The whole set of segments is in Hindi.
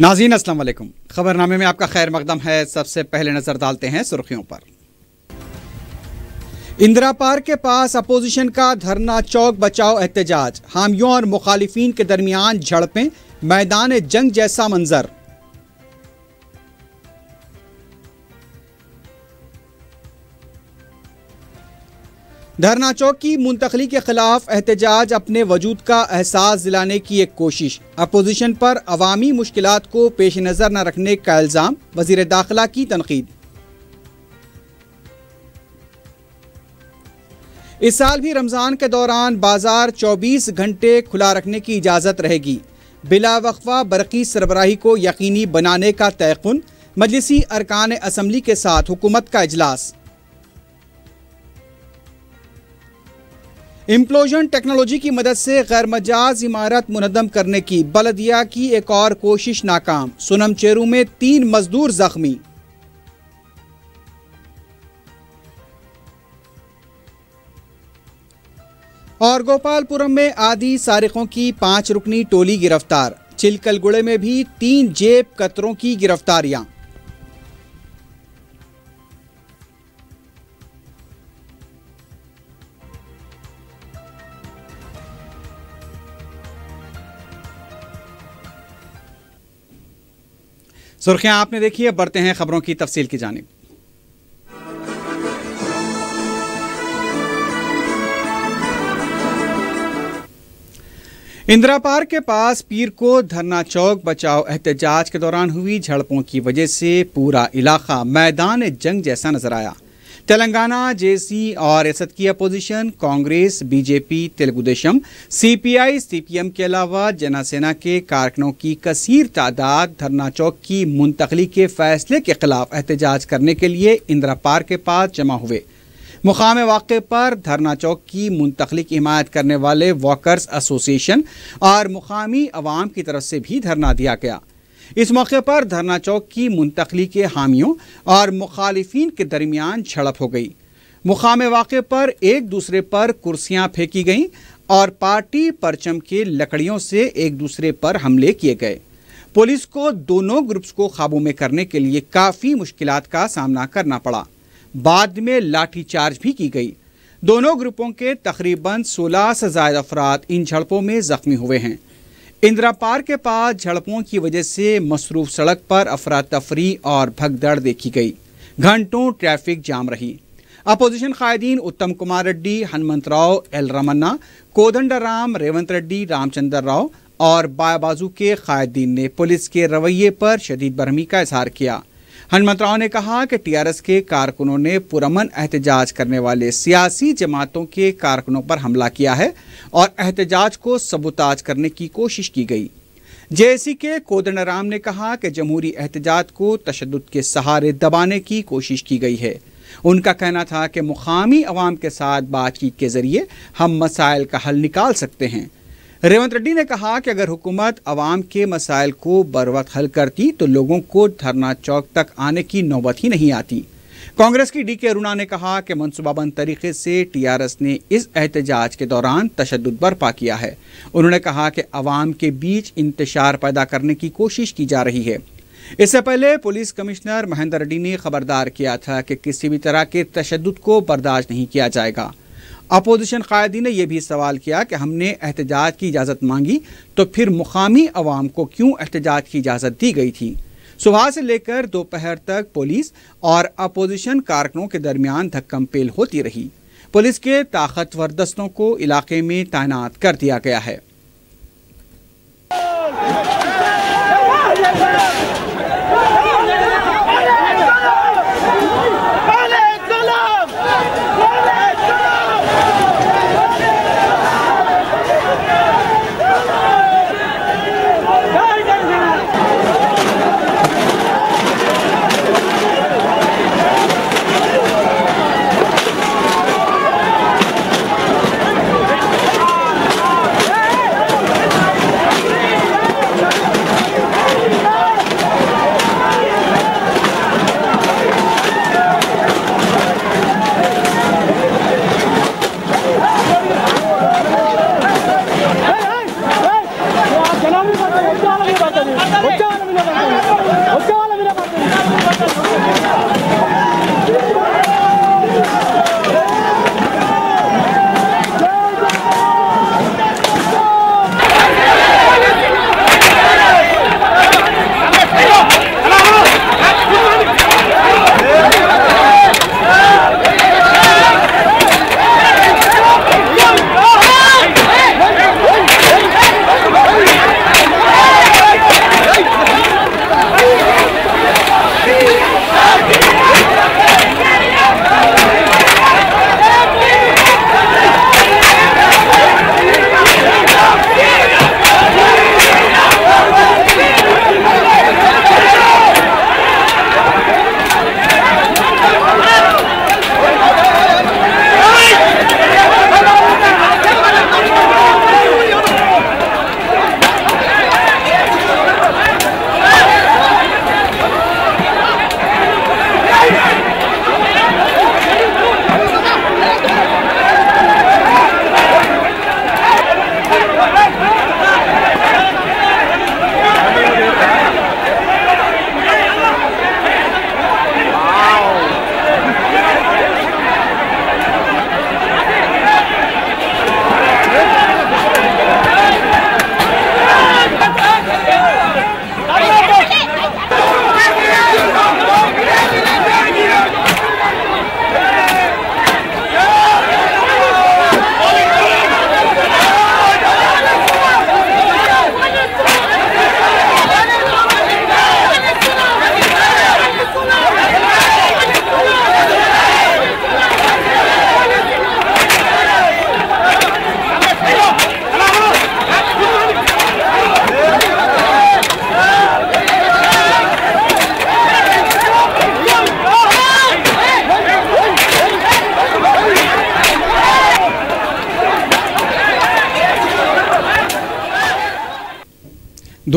नाजीन असलम खबरनामे में आपका खैर मकदम है सबसे पहले नज़र डालते हैं सुर्खियों पर इंदिरा पार्क के पास अपोजिशन का धरना चौक बचाओ एहतजाज हामियों और मुखालिफिन के दरमियान झड़पें मैदान जंग जैसा मंजर धरना चौक की मुंतकली के खिलाफ एहतजाज अपने वजूद का एहसास दिलाने की एक कोशिश अपोजिशन पर अवामी मुश्किल को पेश नज़र न रखने का इल्ज़ाम वजीर दाखिला की तनकीद इस साल भी रमज़ान के दौरान बाजार 24 घंटे खुला रखने की इजाज़त रहेगी बिला वकफा बरकी सरबराही को यकीनी बनाने का तयकुन मजलिसी अरकान असम्बली के साथ हुकूमत का अजलास इम्प्लोजन टेक्नोलॉजी की मदद से गैर मजाज इमारत मुनदम करने की बलदिया की एक और कोशिश नाकाम सुनम चेरू में तीन मजदूर जख्मी और गोपालपुरम में आदि सारिकों की पांच रुकनी टोली गिरफ्तार चिलकलगुड़े में भी तीन जेब कतरों की गिरफ्तारियां सुर्खियां आपने देखी है बढ़ते हैं खबरों की तफसील की जानब इंदिरा पार्क के पास पीर को धरना चौक बचाओ एहतजाज के दौरान हुई झड़पों की वजह से पूरा इलाका मैदान जंग जैसा नजर आया तेलंगाना जेसी और एसद की opposition Congress BJP Telugudesam CPI CPM के अलावा जनासेना के कारकनों की कसीर तादाद धरना चौक की मुंतकली के फैसले के खिलाफ एहतजाज करने के लिए इंदिरा पार्क के पास जमा हुए मुकाम वाक़े पर धरना चौक की मुंतकली की हिमायत करने वाले वॉकर्स एसोसिएशन और मुकामी आवाम की तरफ से भी धरना दिया गया इस मौके पर धरना चौक की मुंतकली के हामियों और मुखालिफिन के दरमियान झड़प हो गई मुकाम वाक़े पर एक दूसरे पर कुर्सियां फेंकी गईं और पार्टी परचम के लकड़ियों से एक दूसरे पर हमले किए गए पुलिस को दोनों ग्रुप्स को काबू में करने के लिए काफ़ी मुश्किल का सामना करना पड़ा बाद में लाठीचार्ज भी की गई दोनों ग्रुपों के तकरीबन सोलह से ज्यादा अफराद इन झड़पों में ज़ख्मी हुए हैं इंदिरा पार्क के पास झड़पों की वजह से मसरूफ सड़क पर अफरा तफरी और भगदड़ देखी गई घंटों ट्रैफिक जाम रही अपोजिशन कायदीन उत्तम कुमार रेड्डी हनुमंत राव एल रमन्ना कोदंड राम रेवंत रेड्डी रामचंद्र राव और बायाबाजू के कायदीन ने पुलिस के रवैये पर शदीद बरहमी का इजहार किया हनुमंतराव ने कहा कि टीआरएस के कारकुनों ने पुरमन एहतजाज करने वाले सियासी जमातों के कारकुनों पर हमला किया है और एहतजाज को सबूताज करने की कोशिश की गई जेएसी के कोदंडाराम ने कहा कि जमहूरी एहतजाज को तशद के सहारे दबाने की कोशिश की गई है उनका कहना था कि मुकामी अवाम के साथ बातचीत के जरिए हम मसाइल का हल निकाल सकते हैं रेवंत रेड्डी ने कहा कि अगर हुकूमत अवाम के मसाइल को बर वक्त हल करती तो लोगों को धरना चौक तक आने की नौबत ही नहीं आती कांग्रेस की डी के अरुणा ने कहा कि मनसूबाबंद तरीके से टीआरएस ने इस एहतजाज के दौरान तशद बर्पा किया है उन्होंने कहा कि अवाम के बीच इंतजार पैदा करने की कोशिश की जा रही है इससे पहले पुलिस कमिश्नर महेंद्र रेड्डी ने खबरदार किया था कि किसी भी तरह के तशद को बर्दाश्त नहीं किया जाएगा अपोजिशन कायदी ने यह भी सवाल किया कि हमने एहतजाज की इजाज़त मांगी तो फिर मुकामी अवाम को क्यों एहतजाज की इजाज़त दी गई थी सुबह से लेकर दोपहर तक पुलिस और अपोजिशन कारकनों के दरमियान धक्कम पेल होती रही पुलिस के ताकतवर दस्तों को इलाके में तैनात कर दिया गया है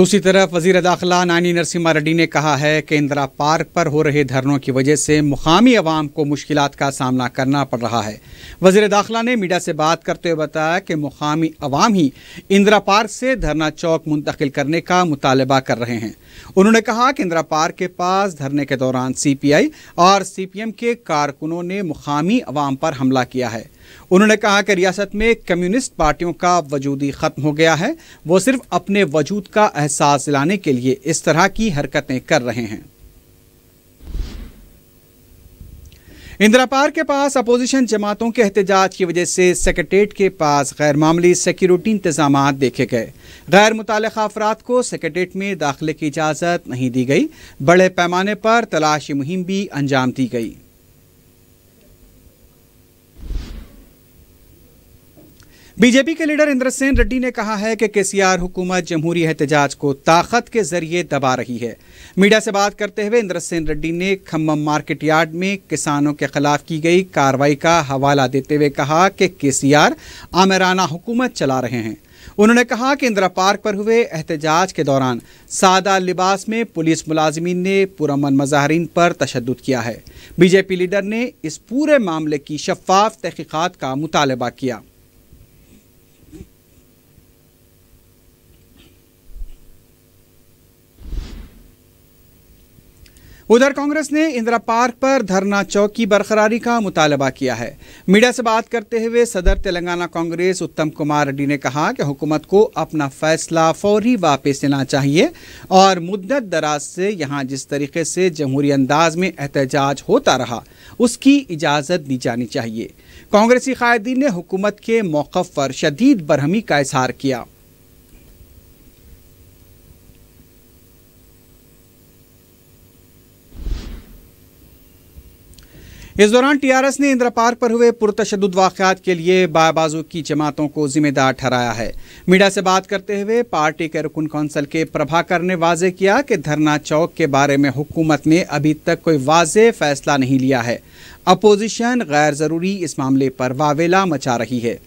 दूसरी तरफ वजीर दाखिला नानी नरसिम्हा रेड्डी ने कहा है कि इंदिरा पार्क पर हो रहे धरनों की वजह से मुकामी आवाम को मुश्किल का सामना करना पड़ रहा है वजीर दाखिला ने मीडिया से बात करते हुए बताया कि मुकामी आवाम ही इंदिरा पार्क से धरना चौक मुंतकिल करने का मुतालबा कर रहे हैं उन्होंने कहा कि इंदिरा पार्क के पास धरने के दौरान सी पी आई और सी पी एम के कारकुनों ने मुकामी आवाम पर हमला किया है उन्होंने कहा कि रियासत में कम्युनिस्ट पार्टियों का वजूदी ख़त्म हो गया है वो सिर्फ अपने वजूद का एहसास दिलाने के लिए इस तरह की हरकतें कर रहे हैं इंदिरा पार्क के पास अपोजिशन जमातों के एहतजाज की वजह से सेक्रेटेट के पास गैर मामूली सिक्योरिटी इंतजाम देखे गए गैर मुतल अफराद को सेक्रेटेट में दाखिले की इजाज़त नहीं दी गई बड़े पैमाने पर तलाशी मुहिम भी अंजाम दी गई बीजेपी के लीडर इंद्र सेन रेड्डी ने कहा है कि केसीआर हुकूमत जमहूरी एहतजाज को ताकत के जरिए दबा रही है मीडिया से बात करते हुए इंद्र सेन रेड्डी ने खम्मम मार्केट यार्ड में किसानों के खिलाफ की गई कार्रवाई का हवाला देते हुए कहा कि केसीआर आमराना हुकूमत चला रहे हैं उन्होंने कहा कि इंदिरा पार्क पर हुए एहतजाज के दौरान सादा लिबास में पुलिस मुलाजमीन ने पुरमन मजाहरीन पर तशद किया है बीजेपी लीडर ने इस पूरे मामले की शफाफ तहकीकत का मुतालबा किया उधर कांग्रेस ने इंदिरा पार्क पर धरना चौक की बरकरारी का मुतालबा किया है मीडिया से बात करते हुए सदर तेलंगाना कांग्रेस उत्तम कुमार रेड्डी ने कहा कि हुकूमत को अपना फैसला फौरी वापस लेना चाहिए और मुद्दत दराज से यहाँ जिस तरीके से जमहूरी अंदाज में एहतजाज होता रहा उसकी इजाज़त दी जानी चाहिए कांग्रेसी कायदीन ने हुकूमत के मौक़ पर शदीद बरहमी का इजहार किया इस दौरान टीआरएस ने इंदिरा पार्क पर हुए पुरतशद वाकत के लिए बाबाजू की जमातों को जिम्मेदार ठहराया है मीडिया से बात करते हुए पार्टी के रुकन कौंसल के प्रभाकर ने वाजे किया कि धरना चौक के बारे में हुकूमत ने अभी तक कोई वाज फैसला नहीं लिया है अपोजिशन गैर ज़रूरी इस मामले पर वावेला मचा रही है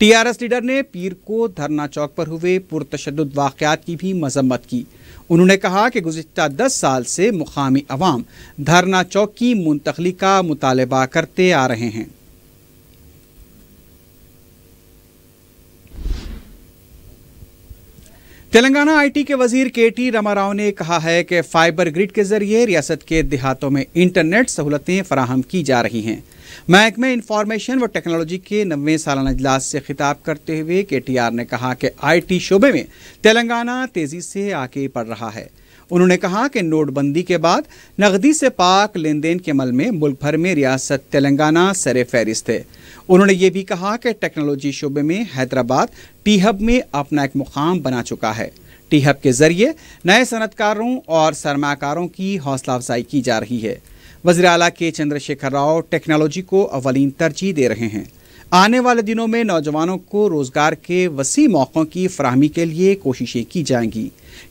टीआरएस लीडर ने पीर को धरना चौक पर हुए पुरतशद वाकत की भी मजम्मत की उन्होंने कहा कि गुजशत दस साल से मुकामी अवाम धरना चौकी मुंतकली का मुतालबा करते आ रहे हैं तेलंगाना आईटी के वजीर के टी रामाराव ने कहा है कि फाइबर ग्रिड के जरिए रियासत के देहातों में इंटरनेट सहूलतें फराहम की जा रही हैं महकमे इंफॉर्मेशन व टेक्नोलॉजी के नबे सालाना इजलास से खिताब करते हुए के टी आर ने कहा कि आई टी शोबे में तेलंगाना तेजी से आगे बढ़ रहा है उन्होंने कहा कि नोटबंदी के बाद नकदी से पाक लेन देन के अमल में मुल्क भर में रियासत तेलंगाना सर फहरिस्त है उन्होंने ये भी कहा कि टेक्नोलॉजी शोबे में हैदराबाद टी हब में अपना एक मुकाम बना चुका है टी हब के जरिए नए सनतकारों और सरमाकारों की हौसला अफजाई की जा रही है वजी अला के चंद्रशेखर राव टेक्नोलॉजी को अवलिन तरजीह दे रहे हैं आने वाले दिनों में नौजवानों को रोजगार के वसी मौक़ों की फरहमी के लिए कोशिशें की जाएंगी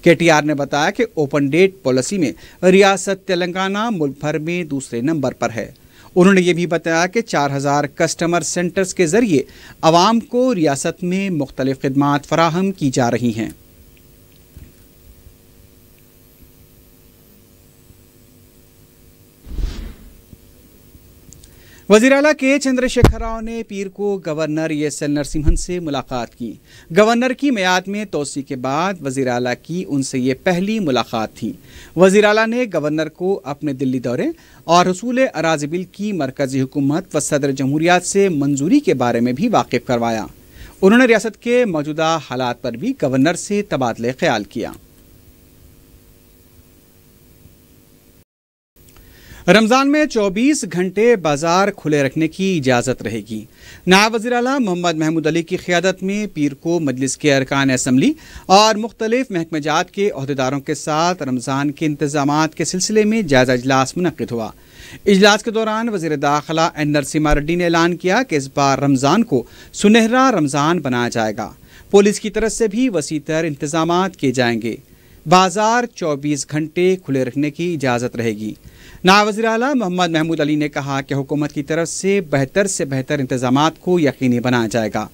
के टी आर ने बताया कि ओपन डेट पॉलिसी में रियासत तेलंगाना मुल्क भर में दूसरे नंबर पर है उन्होंने ये भी बताया कि 4000 कस्टमर सेंटर्स के ज़रिए आवाम को रियासत में मुख्तलिफ़ खदमात फराहम की जा रही हैं वजीर अला के चंद्रशेखर राव ने पीर को गवर्नर एस एल नरसिम्हन से मुलाकात की गवर्नर की मैयाद में तोसी के बाद वजीर अला की उनसे ये पहली मुलाकात थी वजीर अला ने गवर्नर को अपने दिल्ली दौरे और रसूल बिल की मरकजी हुकूमत व सदर जमहूरियात से मंजूरी के बारे में भी वाकिफ करवाया उन्होंने रियासत के मौजूदा हालात पर भी गवर्नर से तबादले ख्याल किया रमज़ान में 24 घंटे बाजार खुले रखने की इजाज़त रहेगी नायब वजी अला मोहम्मद महमूद अली की क़्यादत में पीर को मजलिस के अरकान असम्बली और मुख्तलिफ महकमजात के अहदेदारों के साथ रमज़ान के इंतजाम के सिलसिले में जायज़ा अजलास मनद हुआ इजलास के दौरान वजी दाखिला एन नरसिम्हा रेड्डी ने ऐलान किया कि इस बार रमज़ान को सुनहरा रमज़ान बनाया जाएगा पुलिस की तरफ से भी वसी तर इंतजाम किए जाएंगे बाजार 24 घंटे खुले रखने की इजाज़त रहेगी नायब वजी अला मोहम्मद महमूद अली ने कहा कि हुकूमत की तरफ से बेहतर से बेहतर इंतजाम को यकीनी बनाया जाएगा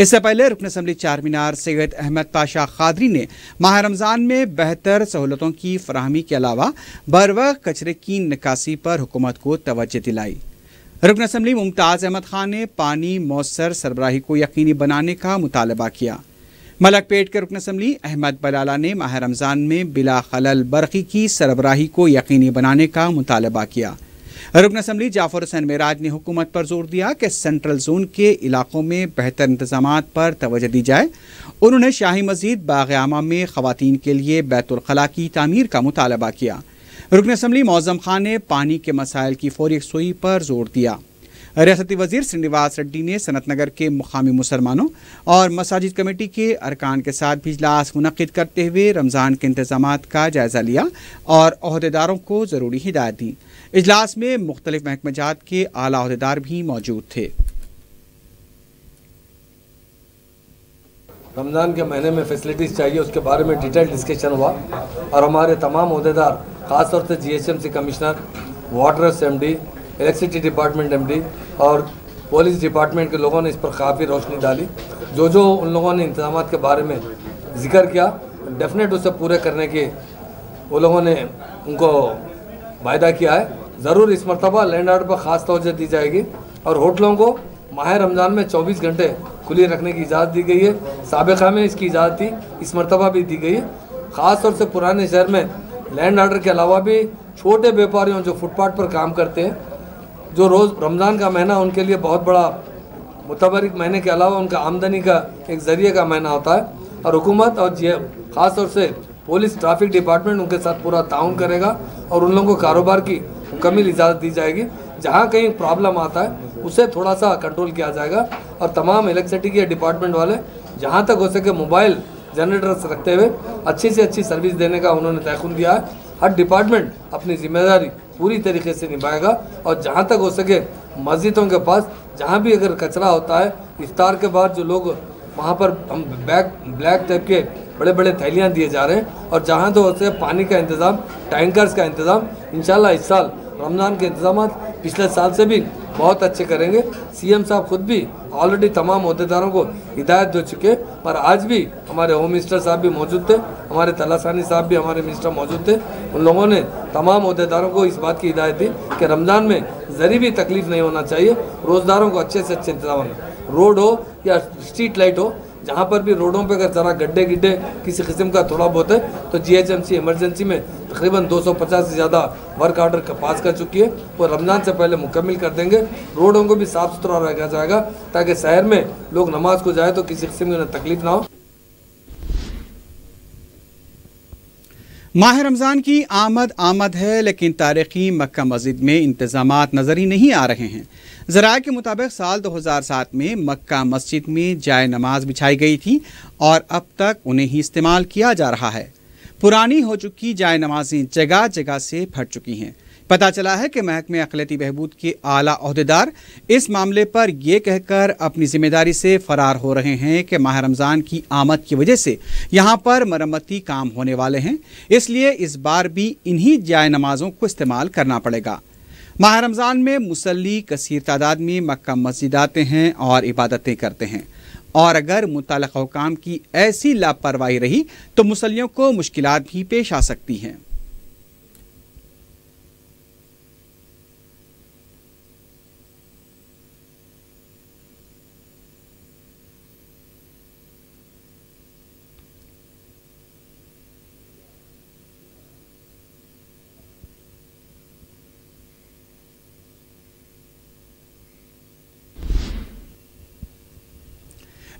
इससे पहले रुकन असम्बली चार मीनार सैद अहमद पाशा खादरी ने माह रमज़ान में बेहतर सहूलतों की फरहमी के अलावा बर कचरे की निकासी पर हुकूमत को तोज्जह दिलाई रुकन असम्बली मुमताज़ अहमद खान ने पानी मौसर सरबराही को यकीनी बनाने का मुतालबा किया मलकपेट के रुकन असम्बली अहमद बलाला ने माह रमज़ान में बिला खलल बरक़ी की सरबराही को यकीनी बनाने का मुतालबा किया रुकन असम्बली जाफर हुसैन मराज ने हुकूमत पर जोर दिया कि सेंट्रल जोन के इलाकों में बेहतर इंतजाम पर तोजह दी जाए उन्होंने शाही मस्जिद बाग़ामा में ख़वान के लिए बैतुलखला की तमीर का मुतालबा किया रुकन असम्बली मौज़म खान ने पानी के मसाइल की फौरी सुई पर जोर दिया रियासती वजीर श्रीनिवास रेड्डी ने नगर के मुकामी मुसलमानों और मसाजिद कमेटी के अरकान के साथ भी इजलास मुनद करते हुए रमज़ान के इंतजाम का जायज़ा लिया और अहदेदारों को ज़रूरी हिदायत दी इजलास में मुख्तलिफ महकमजात के आला अहदेदार भी मौजूद थे रमज़ान के महीने में फैसिलिटीज़ चाहिए उसके बारे में डिटेल डिस्कशन हुआ और हमारे तमाम अहदेदार ख़ासतौर से G S M C commissioner water S M D electricity department M D और पुलिस डिपार्टमेंट के लोगों ने इस पर काफ़ी रोशनी डाली जो जो उन लोगों ने इंतजाम के बारे में जिक्र किया डेफिनेट उसे पूरे करने के वो लोगों ने उनको वायदा किया है ज़रूर इस मरतबा लैंड आर्डर पर ख़ास तोज़ दी जाएगी और होटलों को माह रमज़ान में 24 घंटे खुली रखने की इजाज़त दी गई है सबका में इसकी इजाज़त थी इस मरतबा भी दी गई है ख़ास तौर से पुराने शहर में लैंड आर्डर के अलावा भी छोटे व्यापारियों जो फुटपाथ पर काम करते हैं जो रोज़ रमज़ान का महीना उनके लिए बहुत बड़ा मुतबरक महीने के अलावा उनका आमदनी का एक ज़रिए का महीना होता है और हुकूमत और जी ख़ास तौर से पुलिस ट्रैफिक डिपार्टमेंट उनके साथ पूरा ताउन करेगा और उन लोगों को कारोबार की मुकम्मिल इजाज़त दी जाएगी जहाँ कहीं प्रॉब्लम आता है उसे थोड़ा सा कंट्रोल किया जाएगा और तमाम इलेक्ट्रिसिटी के डिपार्टमेंट वाले जहाँ तक हो सके मोबाइल जनरेटर्स रखते हुए अच्छी से अच्छी सर्विस देने का उन्होंने तयन दिया है हर डिपार्टमेंट अपनी जिम्मेदारी पूरी तरीके से निभाएगा और जहाँ तक हो सके मस्जिदों के पास जहाँ भी अगर कचरा होता है इफ्तार के बाद जो लोग वहाँ पर हम बैग ब्लैक टाइप के बड़े बड़े थैलियाँ दिए जा रहे हैं और जहाँ तो हो सके पानी का इंतज़ाम टैंकर्स का इंतज़ाम इन इस साल रमज़ान के इंतजाम पिछले साल से भी बहुत अच्छे करेंगे सीएम साहब खुद भी ऑलरेडी तमाम अहदेदारों को हिदायत दे चुके पर आज भी हमारे होम मिनिस्टर साहब भी मौजूद थे हमारे तलासानी साहब भी हमारे मिनिस्टर मौजूद थे उन लोगों ने तमाम अहदेदारों को इस बात की हिदायत दी कि रमज़ान में ज़री भी तकलीफ नहीं होना चाहिए रोज़दारों को अच्छे से अच्छे इंतजाम रोड हो या स्ट्रीट लाइट हो जहाँ पर भी रोडों पर अगर ज़रा गड्ढे गिड्ढे किसी किस्म का थोड़ा बहुत है तो जी एमरजेंसी में तकरीबन 250 से ज़्यादा वर्क ऑर्डर पास कर चुकी है और रमज़ान से पहले मुकम्मल कर देंगे रोडों को भी साफ़ सुथरा रखा जाएगा ताकि शहर में लोग नमाज को जाए तो किसी किस्म की तकलीफ ना हो माह रमज़ान की आमद आमद है लेकिन तारीखी मक्का मस्जिद में इंतज़ाम नज़र ही नहीं आ रहे हैं ज़रा के मुताबिक साल 2007 में मक्का मस्जिद में जाय नमाज बिछाई गई थी और अब तक उन्हें ही इस्तेमाल किया जा रहा है पुरानी हो चुकी जाए नमाजें जगह जगह से फट चुकी हैं पता चला है कि महकमे अखिलती बहबूद के आला अहदेदार इस मामले पर यह कह कहकर अपनी जिम्मेदारी से फरार हो रहे हैं कि माह रमज़ान की आमद की वजह से यहाँ पर मरम्मती काम होने वाले हैं इसलिए इस बार भी इन्हीं जाए नमाजों को इस्तेमाल करना पड़ेगा माह रमज़ान में मुसल्ली कसर तादाद में मक्का मस्जिद आते हैं और इबादतें करते हैं और अगर मुतल हकाम की ऐसी लापरवाही रही तो मुसलियों को मुश्किल भी पेश आ सकती हैं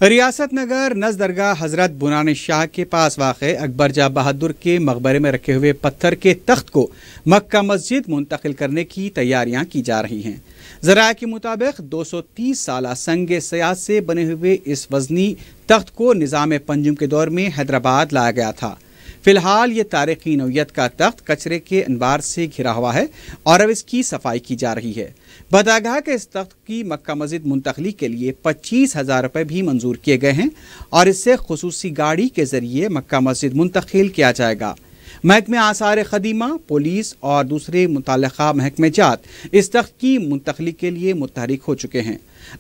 रियासत नगर नज दरगाह हजरत बुनान शाह के पास वाक़ अकबर जा बहादुर के मकबरे में रखे हुए पत्थर के तख्त को मक्का मस्जिद मुंतकिल करने की तैयारियां की जा रही हैं जरा के मुताबिक 230 साल संग सयाहत से बने हुए इस वजनी तख्त को निज़ाम पंजुम के दौर में हैदराबाद लाया गया था फिलहाल ये तारीखी नौीयत का तख्त कचरे के अनबार से घिरा हुआ है और अब इसकी सफाई की जा रही है बदागाह के इस तख्त की मक्का मस्जिद मुंतकली के लिए पच्चीस हज़ार रुपये भी मंजूर किए गए हैं और इससे खसूस गाड़ी के ज़रिए मक्का मस्जिद मुंतकिल किया जाएगा महकमे आसार खदीमा पुलिस और दूसरे मुतल महकमे जात इस तख्त की मुंतकली के लिए मुतहरिक हो चुके हैं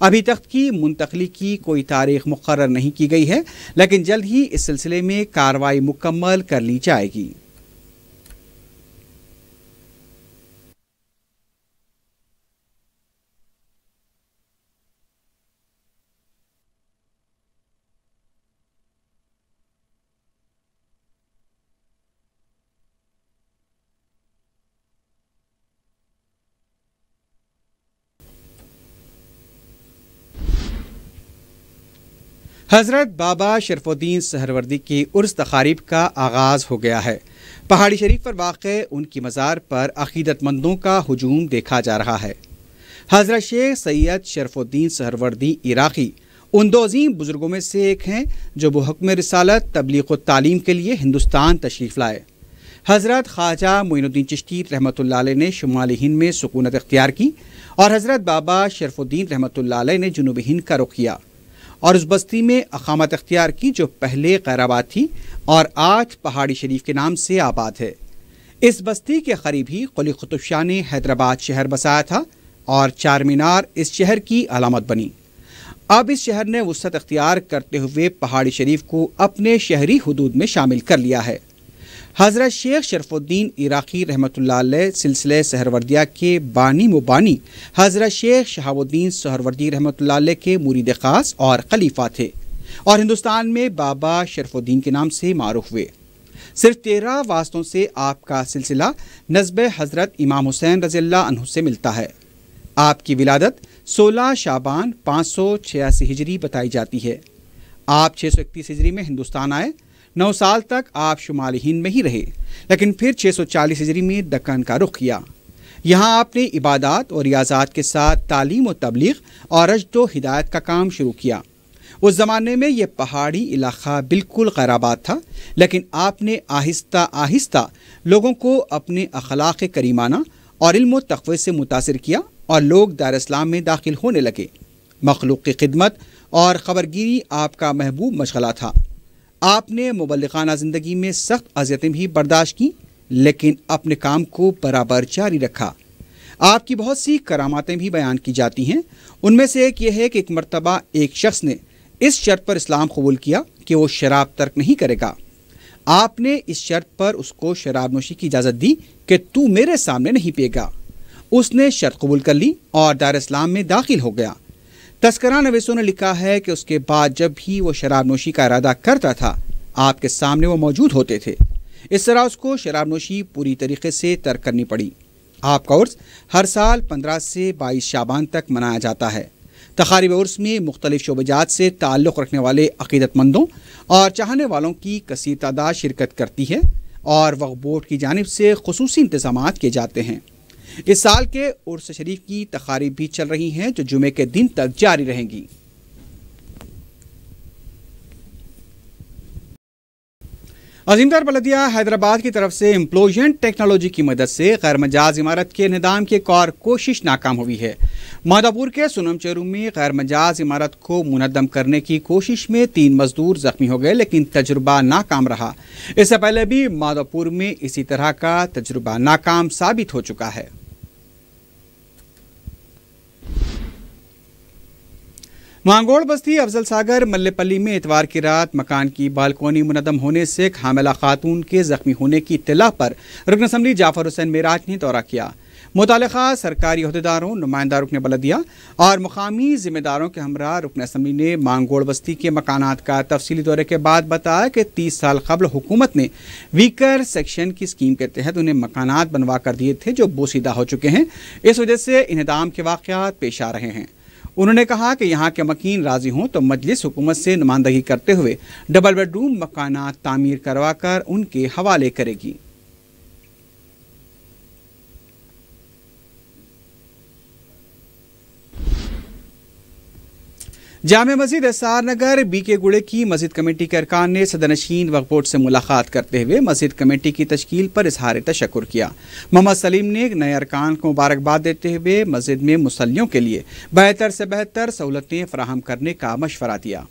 अभी तख्त की मुंतकली की कोई तारीख मुकर नहीं की गई है लेकिन जल्द ही इस सिलसिले में कार्रवाई मुकम्मल कर ली जाएगी हज़रत बाबा शरफुद्दीन सहरवर्दी की उर्स तकारीब का आगाज़ हो गया है पहाड़ी शरीफ पर वाक़ उनकी मज़ार पर अकीदतमंदों का हजूम देखा जा रहा है हज़रत शेख सैयद शरफुद्दीन सहरवर्दी इराक़ी उन दो अजीम बुज़ुर्गों में से एक हैं जो बहकम रसालत तबलीग तालीम के लिए हिंदुस्तान तशरीफ़ लाए हज़रत ख्वाजा मोनुद्दीन चश्ती रहमत ने शुमाल हिंद में सकूनत अख्तियार की और हज़रत बाबा शरफुद्दीन रहमत ने जनूब हिंद का रुख किया और उस बस्ती में अखामत अख्तियार की जो पहले खैराबाद थी और आज पहाड़ी शरीफ के नाम से आबाद है इस बस्ती के करीब ही कुली कुतुब शाह ने हैदराबाद शहर बसाया था और चार मीनार इस शहर की अलामत बनी अब इस शहर ने वसत अख्तियार करते हुए पहाड़ी शरीफ को अपने शहरी हदूद में शामिल कर लिया है हज़रत शेख शरफुद्दीन इराक़ी रहमत सिलसिले सहरवर्दिया के बानी मुबानी हज़रत शेख शहाबुद्दीन सहरवर्दी रहमत के मुरीद ख़ास और खलीफा थे और हिंदुस्तान में बाबा शरफुद्दीन के नाम से मारूफ हुए सिर्फ तेरह वास्तों से आपका सिलसिला नस्ब हज़रत इमाम हुसैन रजील्ला से मिलता है आपकी विलादत 16 शाबान पाँच सौ छियासी हिजरी बताई जाती है आप छः सौ हिजरी में हिंदुस्तान आए नौ साल तक आप शुमाली हिंद में ही रहे लेकिन फिर 640 हिजरी में दक्कन का रुख किया यहाँ आपने इबादत और रियाजात के साथ तालीम और तबलीग और रजद व हिदायत का काम शुरू किया उस ज़माने में यह पहाड़ी इलाका बिल्कुल खैराबाद था लेकिन आपने आहिस्ता आहिस्ता लोगों को अपने अखलाक करीमाना और इल्म तकवे से मुतासर किया और लोग इस्लाम में दाखिल होने लगे मखलूक की खिदमत और खबरगिरी आपका महबूब मशगला था आपने मुबलखाना ज़िंदगी में सख्त अजियतें भी बर्दाश्त की लेकिन अपने काम को बराबर जारी रखा आपकी बहुत सी करामातें भी बयान की जाती हैं उनमें से एक यह है कि एक मरतबा एक शख्स ने इस शर्त पर इस्लाम कबूल किया कि वो शराब तर्क नहीं करेगा आपने इस शर्त पर उसको शराब नोशी की इजाज़त दी कि तू मेरे सामने नहीं पिएगा उसने शर्त कबूल कर ली और दार इस्लाम में दाखिल हो गया तस्करा नवेसो ने लिखा है कि उसके बाद जब भी वो शराब नोशी का इरादा करता था आपके सामने वो मौजूद होते थे इस तरह उसको शराब नोशी पूरी तरीके से तर्क करनी पड़ी आपका उर्स हर साल पंद्रह से बाईस शाबान तक मनाया जाता है तकारीब उर्स में मुख्तलिफ शोबजात से ताल्लुक़ रखने वाले अकीदतमंदों और चाहने वालों की कसी तादाद शिरकत करती है और वक्फ बोर्ड की जानब से खसूस इंतजाम किए जाते हैं इस साल के उर्स शरीफ की तकारीब भी चल रही हैं जो जुमे के दिन तक जारी रहेंगी अजीमदार बलदिया हैदराबाद की तरफ से इम्प्लोजन टेक्नोलॉजी की मदद से गैर मजाज इमारत के निदाम की एक और कोशिश नाकाम हुई है माधापुर के सुनम चेरू में गैर मजाज इमारत को मुनदम करने की कोशिश में तीन मजदूर जख्मी हो गए लेकिन तजुर्बा नाकाम रहा इससे पहले भी माधापुर में इसी तरह का तजुर्बा नाकाम साबित हो चुका है मांगोड़ बस्ती अफजल सागर मल्लेपल्ली में इतवार की रात मकान की बालकोनी मुनदम होने से हामिला खातून के जख्मी होने की इतला पर रुकन असम्बली जाफर हुसैन मेराज ने दौरा किया मुतल सरकारी अहदेदारों नुमाइंदा रुकन दिया और मुकामी जिम्मेदारों के हमरा रुकन असम्बली ने मांगोड़ बस्ती के मकान का तफसली दौरे के बाद बताया कि तीस साल कबल हुकूमत ने वीकर सेक्शन की स्कीम के तहत उन्हें मकान बनवा कर दिए थे जो बोसीदा हो चुके हैं इस वजह से इन्हदाम के वाक़ पेश आ रहे हैं उन्होंने कहा कि यहाँ के मकीन राजी हों तो मजलिस हुकूमत से नुमाइंदगी करते हुए डबल बेडरूम मकाना तामीर करवाकर उनके हवाले करेगी जाम मस्जिद एसार नगर बी के गुड़े की मस्जिद कमेटी के अरकान ने सदर नशीन वक्फ बोर्ड से मुलाकात करते हुए मस्जिद कमेटी की तश्कील पर इजहार तशक्र किया मोहम्मद सलीम ने नए अरकान को मुबारकबाद देते हुए मस्जिद में मुसलियों के लिए बेहतर से बेहतर सहूलतें फराहम करने का मशवरा दिया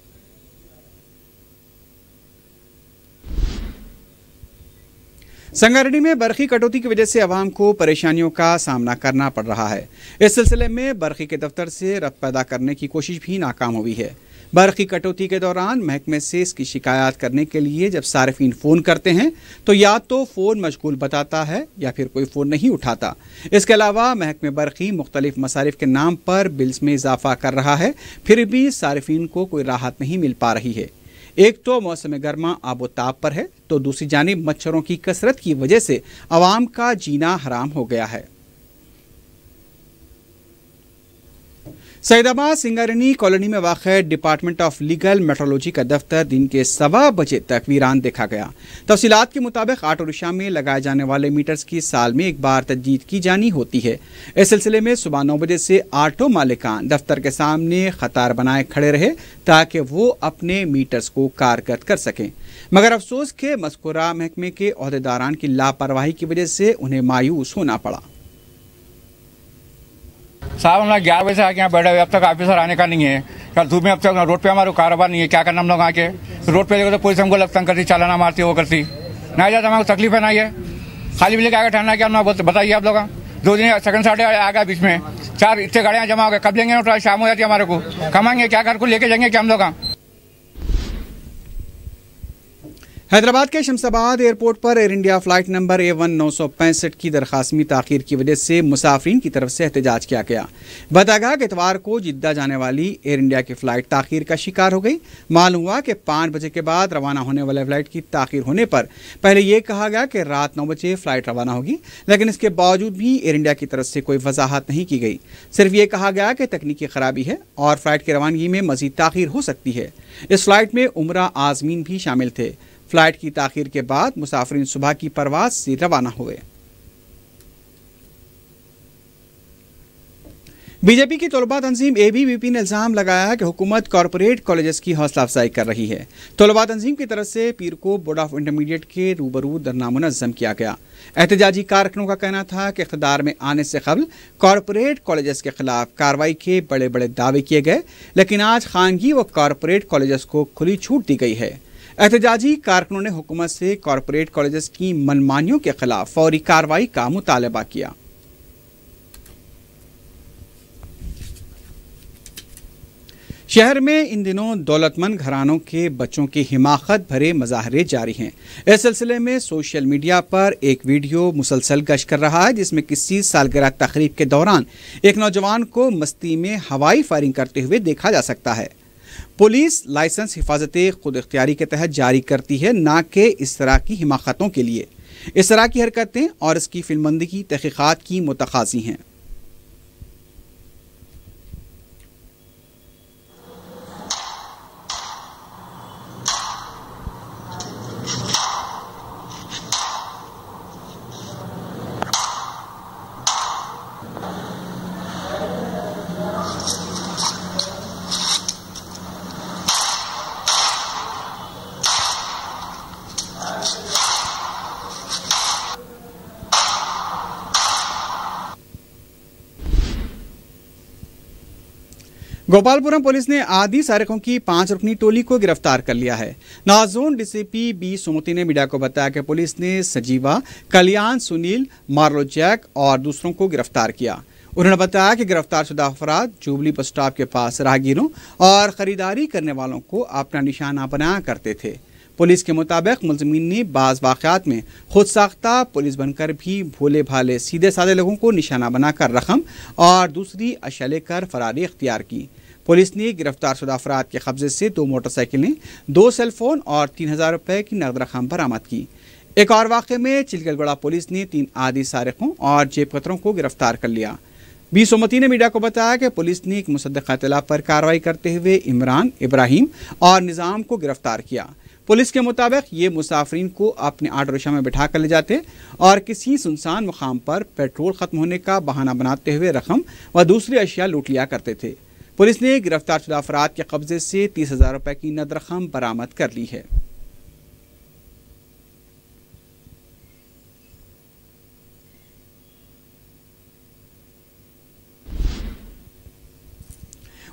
संगारेडी में बर्फी कटौती की वजह से आवाम को परेशानियों का सामना करना पड़ रहा है इस सिलसिले में बर्फी के दफ्तर से रब पैदा करने की कोशिश भी नाकाम हुई है बर्फी कटौती के दौरान महकमे से इसकी शिकायत करने के लिए जब सार्फिन फ़ोन करते हैं तो या तो फ़ोन मशगूल बताता है या फिर कोई फ़ोन नहीं उठाता इसके अलावा महकमे बर्फी मुख्तलिफ मसारिफ के नाम पर बिल्स में इजाफा कर रहा है फिर भी सार्फिन को कोई राहत नहीं मिल पा रही है एक तो मौसम गर्मा आबो ताप पर है तो दूसरी जानब मच्छरों की कसरत की वजह से आवाम का जीना हराम हो गया है सैदाबाद सिंगारनी कॉलोनी में वाक़ डिपार्टमेंट ऑफ लीगल मेट्रोलॉजी का दफ्तर दिन के सवा बजे तक वीरान देखा गया तफसीत के मुताबिक ऑटो रिक्शा में लगाए जाने वाले मीटर्स की साल में एक बार तजदीद की जानी होती है इस सिलसिले में सुबह नौ बजे से ऑटो मालिकान दफ्तर के सामने ख़तार बनाए खड़े रहे ताकि वो अपने मीटर्स को कारगर कर सकें मगर अफसोस के मस्कुरा महकमे के अहदेदारान की लापरवाही की वजह से उन्हें मायूस होना पड़ा साहब हम लोग ग्यारह बजे से आके यहाँ बैठे हुए अब तक ऑफिसर आने का नहीं है कल धूप में अब तक रोड पे हमारा कारोबार नहीं है क्या करना हम लोग आके रोड पे देखो तो पुलिस हमको तंग करती चालाना मारती वो करती ना जाता हमारे तकलीफ है ना ये खाली मिले आगे ठहरना क्या बताइए आप लोग दो दिन सेकंड सैटरडे आ गया बीच में चार इतने गाड़ियाँ जमा हो गए कब लेंगे शाम हो जाती है हमारे को कमाएंगे क्या घर को लेके जाएंगे क्या हम लोग हैदराबाद के शमसाबाद एयरपोर्ट पर Air India flight number A one नौ सौ पैंसठ की दरखास्तमी तखिर की वजह से मुसाफरीन की तरफ से एहतजाज किया गया बताया कि इतवार को जिद्दा जाने वाली एयर इंडिया की फ़्लाइट तखिर का शिकार हो गई मालूम हुआ कि पाँच बजे के बाद रवाना होने वाली फ़्लाइट की ताखिर होने पर पहले यह कहा गया कि रात नौ बजे फ़्लाइट रवाना होगी लेकिन इसके बावजूद भी एयर इंडिया की तरफ से कोई वजाहत नहीं की गई सिर्फ ये कहा गया कि तकनीकी खराबी है और फ़्लाइट की रवानगी में मजीद तखिर हो सकती है इस फ्लाइट में उम्र आजमीन भी शामिल थे फ्लाइट की ताखिर के बाद मुसाफरीन सुबह की परवाज से रवाना हुए बीजेपी की तलबा तंजीम पी ने इल्ज़ाम लगाया है कि हुकूमत कॉरपोरेट कॉलेजेस की हौसला अफजाई कर रही है तलबा तंजीम की तरफ से पीर को बोर्ड ऑफ इंटरमीडिएट के रूबरू धरना मुनजम किया गया एहतजाजी कारकनों का कहना था कि इकतदार में आने से कबल कॉरपोरेट कॉलेजेस के खिलाफ कार्रवाई के बड़े बड़े दावे किए गए लेकिन आज खानगी व कॉरपोरेट कॉलेजेस को खुली छूट दी गई है एहतजाजी कारकुनों ने हुकूमत से कॉरपोरेट कॉलेज की मनमानियों के खिलाफ फौरी कार्रवाई का मुतालबा किया शहर में इन दिनों दौलतमंद घरानों के बच्चों की हिमाकत भरे मजाहरे जारी हैं इस सिलसिले में सोशल मीडिया पर एक वीडियो मुसलसल गश कर रहा है जिसमें किसी सालगिरह तकरीब के दौरान एक नौजवान को मस्ती में हवाई फायरिंग करते हुए देखा जा सकता है पुलिस लाइसेंस हिफाजत खुद अख्तियारी के तहत जारी करती है ना कि इस तरह की हिमाकतों के लिए इस तरह की हरकतें और इसकी फिल्मंदगी की तहकीक़ात की मतखाजी हैं गोपालपुरम पुलिस ने आदि सारकों की पांच रुकनी टोली को गिरफ्तार कर लिया है नाजोन डीसीपी बी सुमति ने मीडिया को बताया कि पुलिस ने सजीवा कल्याण सुनील मार्लो जैक और दूसरों को गिरफ्तार किया उन्होंने बताया कि गिरफ्तार शुदा अफराद जुबली बस स्टॉप के पास राहगीरों और खरीदारी करने वालों को अपना निशाना बनाया करते थे पुलिस के मुताबिक मुलजमीन ने बाज़ वाक़ात में खुद साख्ता पुलिस बनकर भी भोले भाले सीधे साधे लोगों को निशाना बनाकर रकम और दूसरी अशा लेकर फरारी इख्तियार की पुलिस ने गिरफ्तार शुदा अफराद के कब्जे से दो मोटरसाइकिलें दो सेलफोन और तीन हज़ार रुपए की नकद रकम बरामद की एक और वाक़े में चिलकलगोड़ा पुलिस ने तीन आदि सारकों और जेब कतरों को गिरफ्तार कर लिया बी सोमती ने मीडिया को बताया कि पुलिस ने एक मुसद इतला पर कार्रवाई करते हुए इमरान इब्राहिम और निज़ाम को गिरफ्तार किया पुलिस के मुताबिक ये मुसाफरीन को अपने ऑटो रिक्शा में बिठा कर ले जाते और किसी सुनसान मुकाम पर पेट्रोल ख़त्म होने का बहाना बनाते हुए रकम व दूसरी अशिया लूट लिया करते थे पुलिस ने गिरफ्तार शुदा अफराद के कब्जे से तीस हज़ार रुपये की नद रकम बरामद कर ली है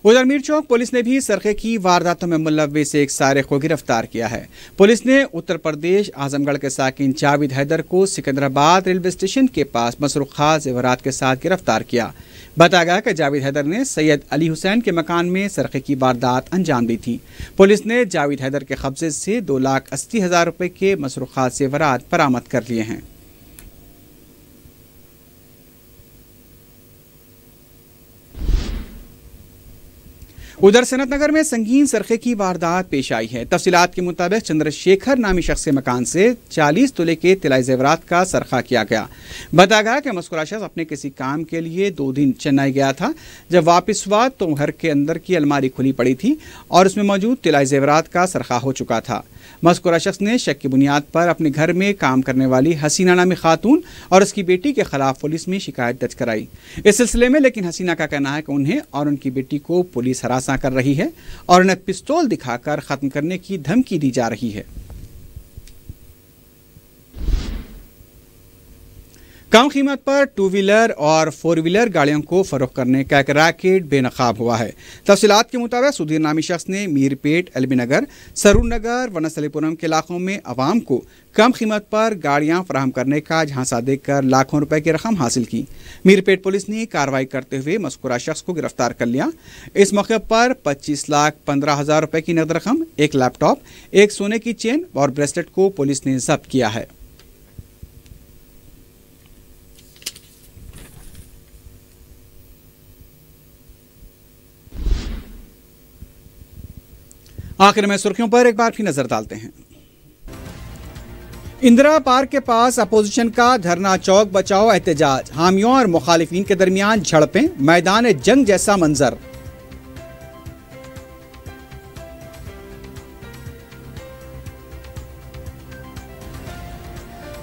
उधर मीर चौक पुलिस ने भी सरख़े की वारदातों में मुलविस एक सारे को गिरफ्तार किया है पुलिस ने उत्तर प्रदेश आजमगढ़ के साकिन जावेद हैदर को सिकंदराबाद रेलवे स्टेशन के पास मसरूख खास जेवरात के साथ गिरफ्तार किया बताया गया कि जावेद हैदर ने सैयद अली हुसैन के मकान में सरख़े की वारदात अंजाम दी थी पुलिस ने जावेद हैदर के कब्जे से दो लाख अस्सी हजार रुपये के मसरूखा जेवरात बरामद कर लिए हैं उधर सनत नगर में संगीन सरखे की वारदात पेश आई है तफसीत के मुताबिक चंद्रशेखर नामी शख्स मकान से चालीस तुले के तिलाई जेवरात का सरखा किया गया बताया गया कि मस्कुरा शख्स अपने किसी काम के लिए दो दिन चेन्नई गया था जब वापस हुआ तो घर के अंदर की अलमारी खुली पड़ी थी और उसमें मौजूद तिलाई जेवरात का सरखा हो चुका था मस्कुरा शख्स ने शक की बुनियाद पर अपने घर में काम करने वाली हसीना नामी खातून और उसकी बेटी के खिलाफ पुलिस में शिकायत दर्ज कराई इस सिलसिले में लेकिन हसीना का कहना है कि उन्हें और उनकी बेटी को पुलिस हरासा कर रही है और उन्हें पिस्तौल दिखाकर खत्म करने की धमकी दी जा रही है कम कीमत पर टू व्हीलर और फोर व्हीलर गाड़ियों को फरोख करने का एक रैकेट बेनकाब हुआ है तफसीत के मुताबिक सुधीर नामी शख्स ने मीरपेट एलबी नगर सरून नगर वनसलीपुरम के इलाकों में आवाम को कम कीमत पर गाड़ियां फराहम करने का झांसा देकर लाखों रुपए की रकम हासिल की मीरपेट पुलिस ने कार्रवाई करते हुए मस्कुरा शख्स को गिरफ्तार कर लिया इस मौके पर पच्चीस लाख पंद्रह हजार रुपए की नकद रकम एक लैपटॉप एक सोने की चेन और ब्रेसलेट को पुलिस ने जब्त किया है आखिर में सुर्खियों पर एक बार फिर नजर डालते हैं इंदिरा पार्क के पास अपोजिशन का धरना चौक बचाओ एहतजाज हामियों और मुखालिफिन के दरमियान झड़पें मैदान जंग जैसा मंजर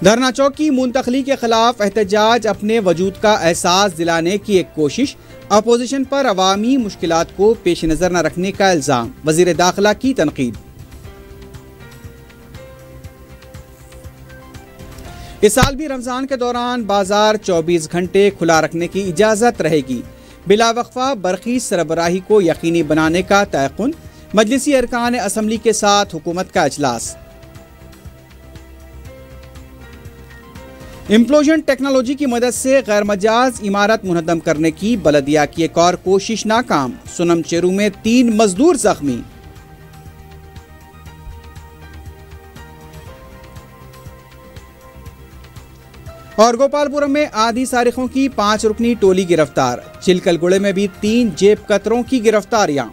धरना चौक की मुंतकली के खिलाफ एहतजाज अपने वजूद का एहसास दिलाने की एक कोशिश अपोजिशन पर अवामी मुश्किल को पेश नज़र न रखने का इल्ज़ाम वजीर दाखिला की तनकीद इस साल भी रमज़ान के दौरान बाजार 24 घंटे खुला रखने की इजाज़त रहेगी बिला वकफा बरकी सरबराही को यकीनी बनाने का तयकुन मजलिसी अरकान असम्बली के साथ हुकूमत का अजलास इम्प्लोजन टेक्नोलॉजी की मदद से गैर मजाज इमारत मुनदम करने की बलदिया की एक और कोशिश नाकाम सुनम चेरू में तीन मजदूर जख्मी और गोपालपुरम में आधी सारीखों की पांच रुकनी टोली गिरफ्तार चिलकलगुड़े में भी तीन जेब कतरों की गिरफ्तारियां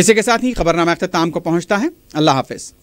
इसी के साथ ही खबरनामा अख्ताम को पहुंचता है अल्लाह हाफिज़